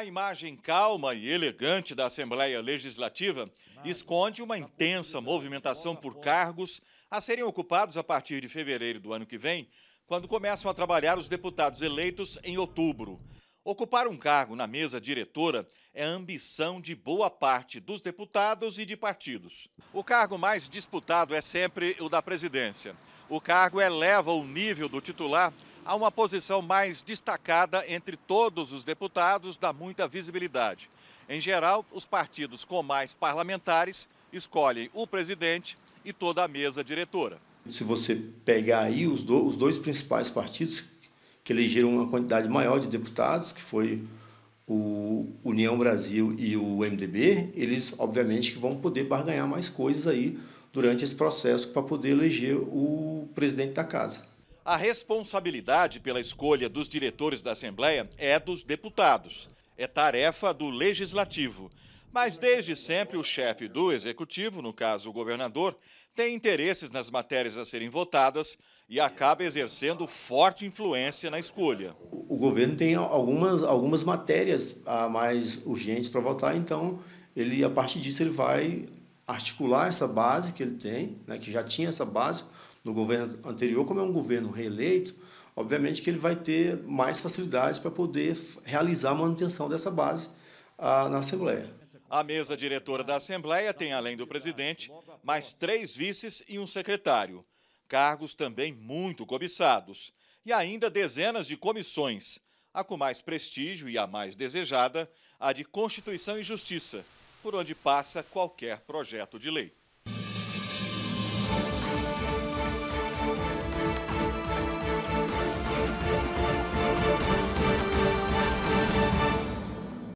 A imagem calma e elegante da Assembleia Legislativa esconde uma tá intensa movimentação por cargos a serem ocupados a partir de fevereiro do ano que vem, quando começam a trabalhar os deputados eleitos em outubro. Ocupar um cargo na mesa diretora é ambição de boa parte dos deputados e de partidos. O cargo mais disputado é sempre o da presidência. O cargo eleva o nível do titular Há uma posição mais destacada entre todos os deputados, dá muita visibilidade. Em geral, os partidos com mais parlamentares escolhem o presidente e toda a mesa diretora. Se você pegar aí os, do, os dois principais partidos que elegeram uma quantidade maior de deputados, que foi o União Brasil e o MDB, eles obviamente que vão poder barganhar mais coisas aí durante esse processo para poder eleger o presidente da casa. A responsabilidade pela escolha dos diretores da Assembleia é dos deputados. É tarefa do legislativo. Mas desde sempre o chefe do executivo, no caso o governador, tem interesses nas matérias a serem votadas e acaba exercendo forte influência na escolha. O governo tem algumas, algumas matérias mais urgentes para votar, então ele a partir disso ele vai articular essa base que ele tem, né, que já tinha essa base, no governo anterior, como é um governo reeleito, obviamente que ele vai ter mais facilidades para poder realizar a manutenção dessa base ah, na Assembleia. A mesa diretora da Assembleia tem, além do presidente, mais três vices e um secretário. Cargos também muito cobiçados. E ainda dezenas de comissões. A com mais prestígio e a mais desejada, a de Constituição e Justiça, por onde passa qualquer projeto de lei.